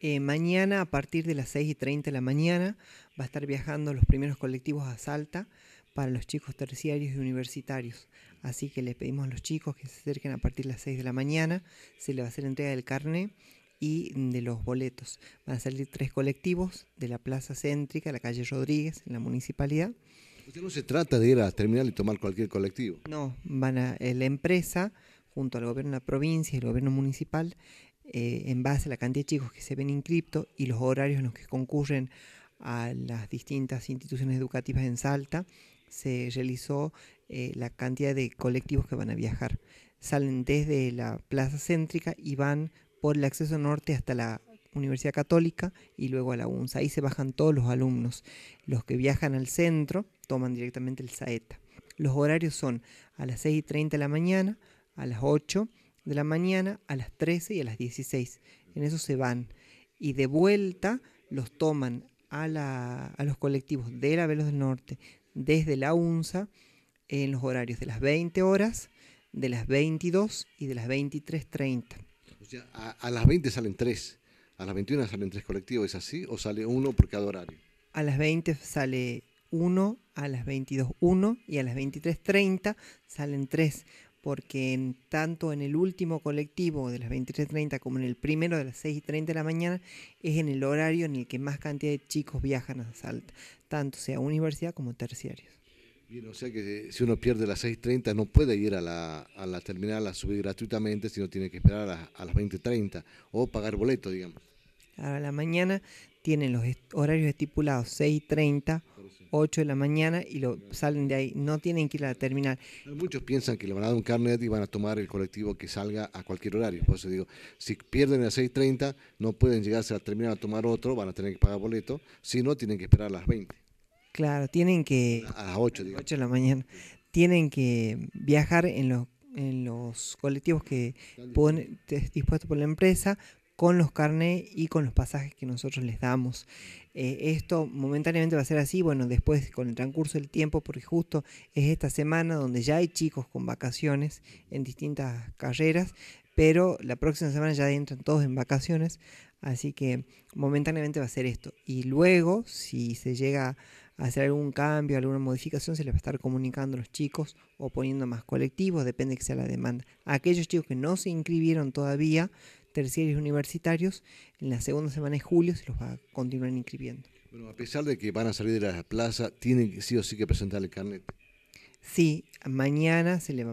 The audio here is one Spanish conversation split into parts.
Eh, mañana, a partir de las 6 y 30 de la mañana, va a estar viajando los primeros colectivos a Salta para los chicos terciarios y universitarios. Así que le pedimos a los chicos que se acerquen a partir de las 6 de la mañana, se les va a hacer entrega del carnet y de los boletos. Van a salir tres colectivos de la plaza céntrica, la calle Rodríguez, en la municipalidad. Usted no se trata de ir a terminal y tomar cualquier colectivo. No, van a eh, la empresa junto al gobierno de la provincia y el gobierno municipal eh, en base a la cantidad de chicos que se ven cripto y los horarios en los que concurren a las distintas instituciones educativas en Salta, se realizó eh, la cantidad de colectivos que van a viajar. Salen desde la Plaza Céntrica y van por el acceso norte hasta la Universidad Católica y luego a la UNSA. Ahí se bajan todos los alumnos. Los que viajan al centro toman directamente el SAETA. Los horarios son a las 6 y 30 de la mañana, a las 8 de la mañana a las 13 y a las 16. En eso se van. Y de vuelta los toman a, la, a los colectivos de la Velos del Norte desde la UNSA en los horarios de las 20 horas, de las 22 y de las 23.30. O sea, a, a, las 20 salen tres, a las 21 salen tres colectivos, ¿es así? ¿O sale uno por cada horario? A las 20 sale uno, a las 22 uno y a las 23.30 salen tres porque tanto en el último colectivo de las 23.30 como en el primero de las 6.30 de la mañana es en el horario en el que más cantidad de chicos viajan a Salta, tanto sea universidad como terciarios. Bien, o sea que eh, si uno pierde las 6.30 no puede ir a la, terminal a subir gratuitamente, sino tiene que esperar a, las 20.30 o pagar boleto, digamos. Ahora la mañana tienen los horarios estipulados 6.30 8 de la mañana y lo salen de ahí. No tienen que ir a la terminal. Muchos piensan que le van a dar un carnet y van a tomar el colectivo que salga a cualquier horario. Por eso digo, si pierden a 6.30, no pueden llegarse a la terminal a tomar otro, van a tener que pagar boleto. Si no, tienen que esperar a las 20. Claro, tienen que... A las 8, 8 de la mañana. Tienen que viajar en los en los colectivos que ponen, dispuestos por la empresa con los carnet y con los pasajes que nosotros les damos. Eh, esto momentáneamente va a ser así, bueno, después con el transcurso del tiempo, porque justo es esta semana donde ya hay chicos con vacaciones en distintas carreras, pero la próxima semana ya entran todos en vacaciones, así que momentáneamente va a ser esto. Y luego, si se llega a hacer algún cambio, alguna modificación, se les va a estar comunicando a los chicos o poniendo más colectivos, depende que sea la demanda. Aquellos chicos que no se inscribieron todavía, terciarios universitarios, en la segunda semana de julio se los va a continuar inscribiendo. Bueno, a pesar de que van a salir de la plaza, tienen sí o sí que presentar el carnet. Sí, mañana se le va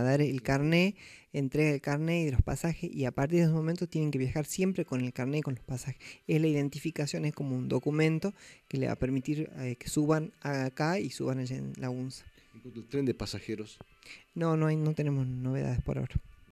a, dar el carnet, entrega el carnet y los pasajes y a partir de ese momento tienen que viajar siempre con el carnet y con los pasajes. Es la identificación, es como un documento que le va a permitir eh, que suban acá y suban en la UNSA. ¿El tren de pasajeros? No, no, hay, no tenemos novedades por ahora.